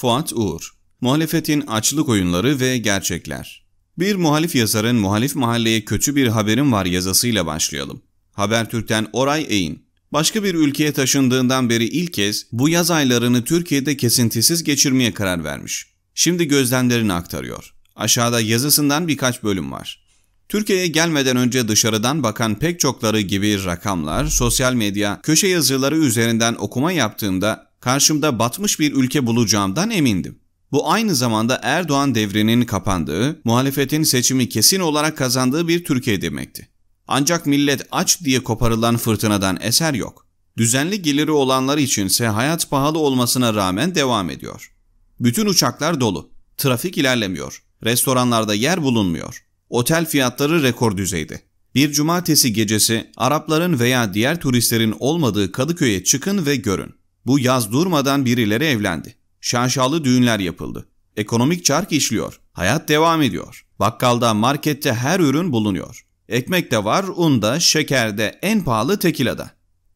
Fuat Uğur Muhalefetin Açlık Oyunları ve Gerçekler Bir muhalif yazarın muhalif mahalleye kötü bir haberim var yazısıyla başlayalım. Habertürk'ten Oray Eğin Başka bir ülkeye taşındığından beri ilk kez bu yaz aylarını Türkiye'de kesintisiz geçirmeye karar vermiş. Şimdi gözlemlerini aktarıyor. Aşağıda yazısından birkaç bölüm var. Türkiye'ye gelmeden önce dışarıdan bakan pek çokları gibi rakamlar, sosyal medya, köşe yazıları üzerinden okuma yaptığımda karşımda batmış bir ülke bulacağımdan emindim. Bu aynı zamanda Erdoğan devrinin kapandığı, muhalefetin seçimi kesin olarak kazandığı bir Türkiye demekti. Ancak millet aç diye koparılan fırtınadan eser yok. Düzenli geliri olanlar içinse hayat pahalı olmasına rağmen devam ediyor. Bütün uçaklar dolu, trafik ilerlemiyor, restoranlarda yer bulunmuyor, otel fiyatları rekor düzeyde. Bir cumartesi gecesi Arapların veya diğer turistlerin olmadığı Kadıköy'e çıkın ve görün. Bu yaz durmadan birileri evlendi. Şaşalı düğünler yapıldı. Ekonomik çark işliyor. Hayat devam ediyor. Bakkalda, markette her ürün bulunuyor. Ekmek de var, un da, şeker de, en pahalı da.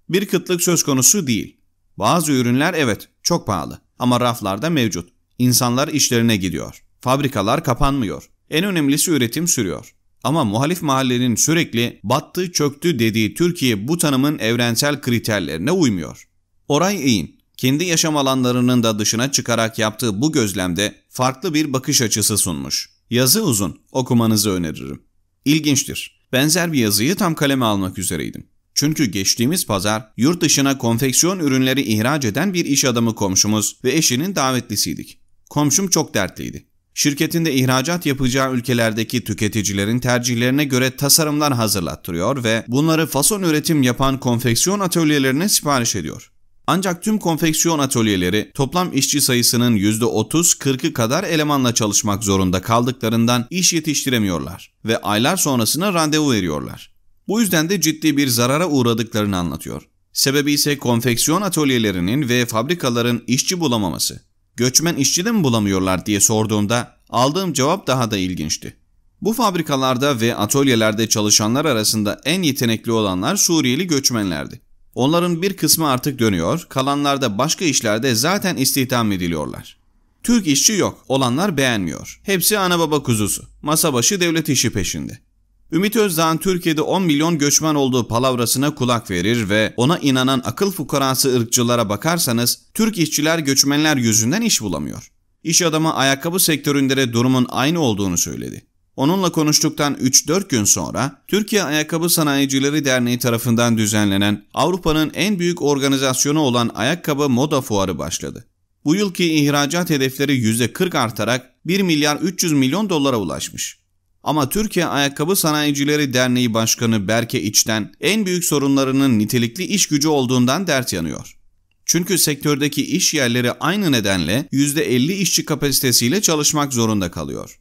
Bir kıtlık söz konusu değil. Bazı ürünler evet çok pahalı ama raflarda mevcut. İnsanlar işlerine gidiyor. Fabrikalar kapanmıyor. En önemlisi üretim sürüyor. Ama muhalif mahallenin sürekli battı çöktü dediği Türkiye bu tanımın evrensel kriterlerine uymuyor. Oray Eğin, kendi yaşam alanlarının da dışına çıkarak yaptığı bu gözlemde farklı bir bakış açısı sunmuş. Yazı uzun, okumanızı öneririm. İlginçtir. Benzer bir yazıyı tam kaleme almak üzereydim. Çünkü geçtiğimiz pazar yurt dışına konfeksiyon ürünleri ihraç eden bir iş adamı komşumuz ve eşinin davetlisiydik. Komşum çok dertliydi. Şirketinde ihracat yapacağı ülkelerdeki tüketicilerin tercihlerine göre tasarımlar hazırlattırıyor ve bunları fason üretim yapan konfeksiyon atölyelerine sipariş ediyor. Ancak tüm konfeksiyon atölyeleri toplam işçi sayısının %30-40'ı kadar elemanla çalışmak zorunda kaldıklarından iş yetiştiremiyorlar ve aylar sonrasına randevu veriyorlar. Bu yüzden de ciddi bir zarara uğradıklarını anlatıyor. Sebebi ise konfeksiyon atölyelerinin ve fabrikaların işçi bulamaması. Göçmen işçi de mi bulamıyorlar diye sorduğumda aldığım cevap daha da ilginçti. Bu fabrikalarda ve atölyelerde çalışanlar arasında en yetenekli olanlar Suriyeli göçmenlerdi. Onların bir kısmı artık dönüyor, kalanlar da başka işlerde zaten istihdam ediliyorlar. Türk işçi yok, olanlar beğenmiyor. Hepsi ana baba kuzusu, masa başı devlet işi peşinde. Ümit Özdağ'ın Türkiye'de 10 milyon göçmen olduğu palavrasına kulak verir ve ona inanan akıl fukarası ırkçılara bakarsanız Türk işçiler göçmenler yüzünden iş bulamıyor. İş adamı ayakkabı sektöründe de durumun aynı olduğunu söyledi. Onunla konuştuktan 3-4 gün sonra Türkiye Ayakkabı Sanayicileri Derneği tarafından düzenlenen Avrupa'nın en büyük organizasyonu olan Ayakkabı Moda Fuarı başladı. Bu yılki ihracat hedefleri %40 artarak 1 milyar 300 milyon dolara ulaşmış. Ama Türkiye Ayakkabı Sanayicileri Derneği Başkanı Berke İç'ten en büyük sorunlarının nitelikli iş gücü olduğundan dert yanıyor. Çünkü sektördeki iş yerleri aynı nedenle %50 işçi kapasitesiyle çalışmak zorunda kalıyor.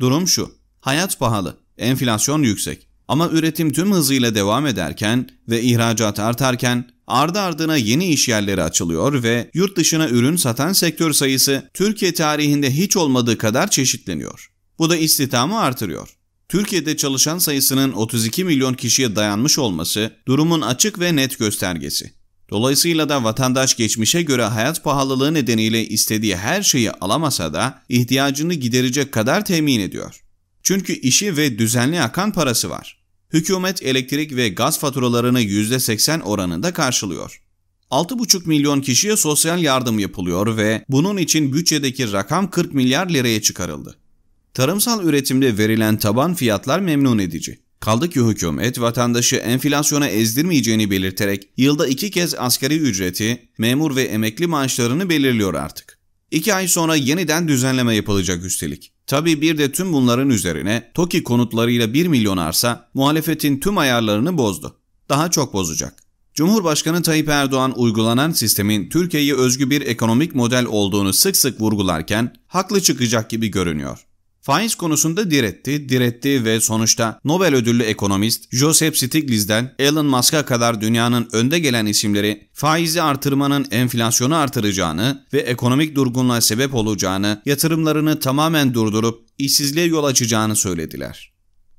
Durum şu, Hayat pahalı, enflasyon yüksek. Ama üretim tüm hızıyla devam ederken ve ihracat artarken ardı ardına yeni iş yerleri açılıyor ve yurt dışına ürün satan sektör sayısı Türkiye tarihinde hiç olmadığı kadar çeşitleniyor. Bu da istihdamı artırıyor. Türkiye'de çalışan sayısının 32 milyon kişiye dayanmış olması durumun açık ve net göstergesi. Dolayısıyla da vatandaş geçmişe göre hayat pahalılığı nedeniyle istediği her şeyi alamasa da ihtiyacını giderecek kadar temin ediyor. Çünkü işi ve düzenli akan parası var. Hükümet elektrik ve gaz faturalarını %80 oranında karşılıyor. 6,5 milyon kişiye sosyal yardım yapılıyor ve bunun için bütçedeki rakam 40 milyar liraya çıkarıldı. Tarımsal üretimde verilen taban fiyatlar memnun edici. Kaldı ki hükümet vatandaşı enflasyona ezdirmeyeceğini belirterek yılda iki kez asgari ücreti, memur ve emekli maaşlarını belirliyor artık. İki ay sonra yeniden düzenleme yapılacak üstelik. Tabi bir de tüm bunların üzerine TOKİ konutlarıyla 1 milyon arsa muhalefetin tüm ayarlarını bozdu. Daha çok bozacak. Cumhurbaşkanı Tayyip Erdoğan uygulanan sistemin Türkiye'ye özgü bir ekonomik model olduğunu sık sık vurgularken haklı çıkacak gibi görünüyor. Faiz konusunda diretti, diretti ve sonuçta Nobel ödüllü ekonomist Joseph Stiglitz'den Elon Musk'a kadar dünyanın önde gelen isimleri faizi artırmanın enflasyonu artıracağını ve ekonomik durgunluğa sebep olacağını, yatırımlarını tamamen durdurup işsizliğe yol açacağını söylediler.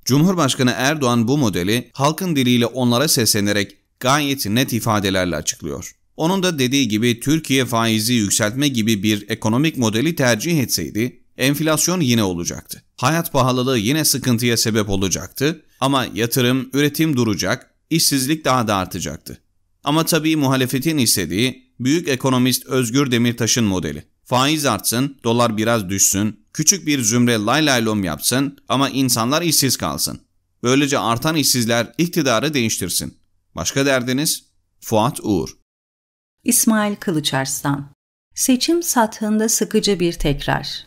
Cumhurbaşkanı Erdoğan bu modeli halkın diliyle onlara seslenerek gayet net ifadelerle açıklıyor. Onun da dediği gibi Türkiye faizi yükseltme gibi bir ekonomik modeli tercih etseydi Enflasyon yine olacaktı. Hayat pahalılığı yine sıkıntıya sebep olacaktı ama yatırım, üretim duracak, işsizlik daha da artacaktı. Ama tabii muhalefetin istediği büyük ekonomist Özgür Demirtaş'ın modeli. Faiz artsın, dolar biraz düşsün, küçük bir zümre lay laylom yapsın ama insanlar işsiz kalsın. Böylece artan işsizler iktidarı değiştirsin. Başka derdiniz? Fuat Uğur İsmail Kılıçarslan Seçim sathında sıkıcı bir tekrar.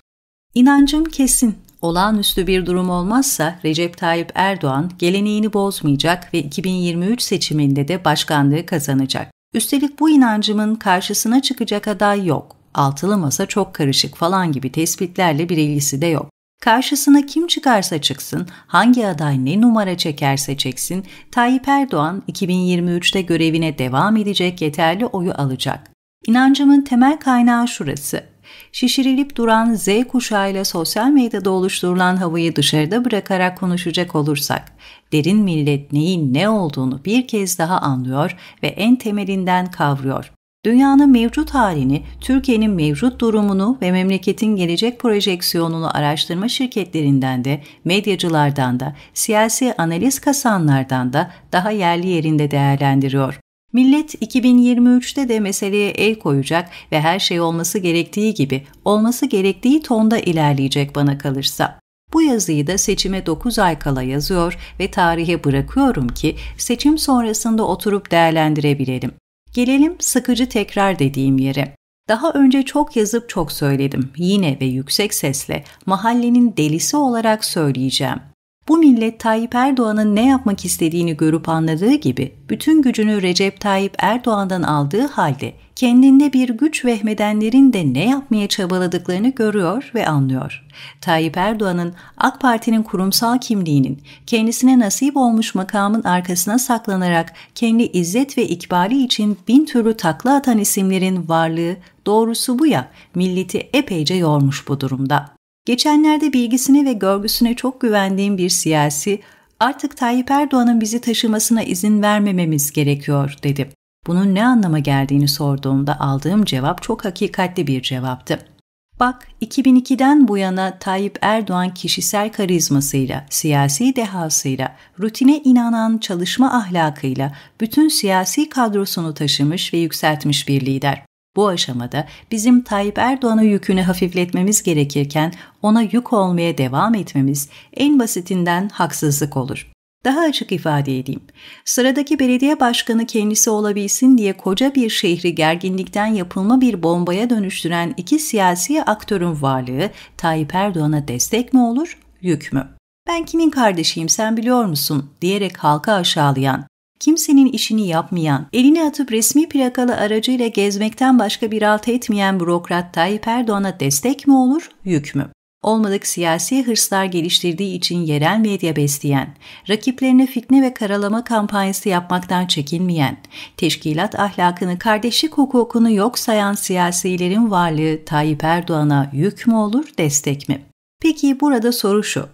İnancım kesin. Olağanüstü bir durum olmazsa Recep Tayyip Erdoğan geleneğini bozmayacak ve 2023 seçiminde de başkanlığı kazanacak. Üstelik bu inancımın karşısına çıkacak aday yok. Altılı masa çok karışık falan gibi tespitlerle bir ilgisi de yok. Karşısına kim çıkarsa çıksın, hangi aday ne numara çekerse çeksin, Tayyip Erdoğan 2023'te görevine devam edecek yeterli oyu alacak. İnancımın temel kaynağı şurası şişirilip duran Z kuşağıyla sosyal medyada oluşturulan havayı dışarıda bırakarak konuşacak olursak, derin millet neyin ne olduğunu bir kez daha anlıyor ve en temelinden kavruyor. Dünyanın mevcut halini, Türkiye'nin mevcut durumunu ve memleketin gelecek projeksiyonunu araştırma şirketlerinden de, medyacılardan da, siyasi analiz kasanlardan da daha yerli yerinde değerlendiriyor. Millet 2023'te de meseleye el koyacak ve her şey olması gerektiği gibi, olması gerektiği tonda ilerleyecek bana kalırsa. Bu yazıyı da seçime 9 ay kala yazıyor ve tarihe bırakıyorum ki seçim sonrasında oturup değerlendirebilelim. Gelelim sıkıcı tekrar dediğim yere. Daha önce çok yazıp çok söyledim. Yine ve yüksek sesle mahallenin delisi olarak söyleyeceğim. Bu millet Tayyip Erdoğan'ın ne yapmak istediğini görüp anladığı gibi bütün gücünü Recep Tayyip Erdoğan'dan aldığı halde kendinde bir güç vehmedenlerin de ne yapmaya çabaladıklarını görüyor ve anlıyor. Tayyip Erdoğan'ın AK Parti'nin kurumsal kimliğinin kendisine nasip olmuş makamın arkasına saklanarak kendi izzet ve ikbali için bin türlü takla atan isimlerin varlığı doğrusu bu ya milleti epeyce yormuş bu durumda. Geçenlerde bilgisine ve görgüsüne çok güvendiğim bir siyasi, artık Tayyip Erdoğan'ın bizi taşımasına izin vermememiz gerekiyor dedi. Bunun ne anlama geldiğini sorduğumda aldığım cevap çok hakikatli bir cevaptı. Bak 2002'den bu yana Tayyip Erdoğan kişisel karizmasıyla, siyasi dehasıyla, rutine inanan çalışma ahlakıyla bütün siyasi kadrosunu taşımış ve yükseltmiş bir lider. Bu aşamada bizim Tayyip Erdoğan'a yükünü hafifletmemiz gerekirken ona yük olmaya devam etmemiz en basitinden haksızlık olur. Daha açık ifade edeyim. Sıradaki belediye başkanı kendisi olabilsin diye koca bir şehri gerginlikten yapılma bir bombaya dönüştüren iki siyasi aktörün varlığı Tayyip Erdoğan'a destek mi olur, yük mü? Ben kimin kardeşiyim sen biliyor musun diyerek halka aşağılayan, Kimsenin işini yapmayan, elini atıp resmi plakalı aracıyla gezmekten başka bir alt etmeyen bürokrat Tayyip Erdoğan'a destek mi olur, yük mü? Olmadık siyasi hırslar geliştirdiği için yerel medya besleyen, rakiplerine fitne ve karalama kampanyası yapmaktan çekinmeyen, teşkilat ahlakını, kardeşlik hukukunu yok sayan siyasilerin varlığı Tayyip Erdoğan'a yük mü olur, destek mi? Peki burada soru şu,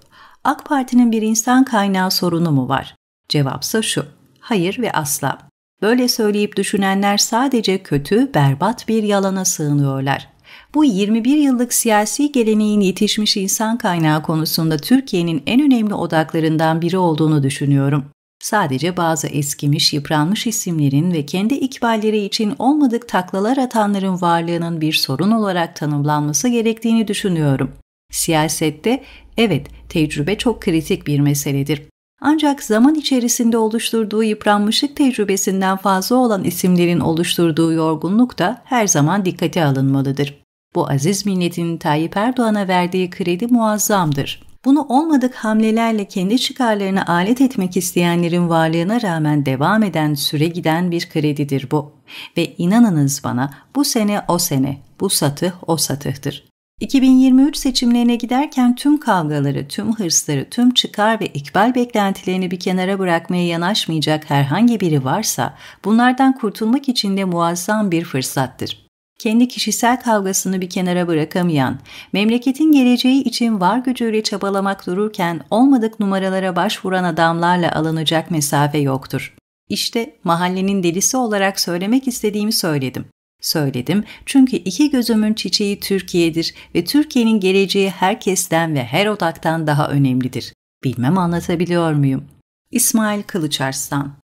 AK Parti'nin bir insan kaynağı sorunu mu var? Cevapsa şu, hayır ve asla. Böyle söyleyip düşünenler sadece kötü, berbat bir yalana sığınıyorlar. Bu 21 yıllık siyasi geleneğin yetişmiş insan kaynağı konusunda Türkiye'nin en önemli odaklarından biri olduğunu düşünüyorum. Sadece bazı eskimiş, yıpranmış isimlerin ve kendi ikballeri için olmadık taklalar atanların varlığının bir sorun olarak tanımlanması gerektiğini düşünüyorum. Siyasette evet tecrübe çok kritik bir meseledir. Ancak zaman içerisinde oluşturduğu yıpranmışlık tecrübesinden fazla olan isimlerin oluşturduğu yorgunluk da her zaman dikkate alınmalıdır. Bu aziz milletin Tayyip Erdoğan'a verdiği kredi muazzamdır. Bunu olmadık hamlelerle kendi çıkarlarına alet etmek isteyenlerin varlığına rağmen devam eden, süre giden bir kredidir bu. Ve inanınız bana bu sene o sene, bu satı o satıhtır. 2023 seçimlerine giderken tüm kavgaları, tüm hırsları, tüm çıkar ve ikbal beklentilerini bir kenara bırakmaya yanaşmayacak herhangi biri varsa bunlardan kurtulmak için de muazzam bir fırsattır. Kendi kişisel kavgasını bir kenara bırakamayan, memleketin geleceği için var gücüyle çabalamak dururken olmadık numaralara başvuran adamlarla alınacak mesafe yoktur. İşte mahallenin delisi olarak söylemek istediğimi söyledim. Söyledim çünkü iki gözümün çiçeği Türkiye'dir ve Türkiye'nin geleceği herkesten ve her odaktan daha önemlidir. Bilmem anlatabiliyor muyum? İsmail Kılıçarslan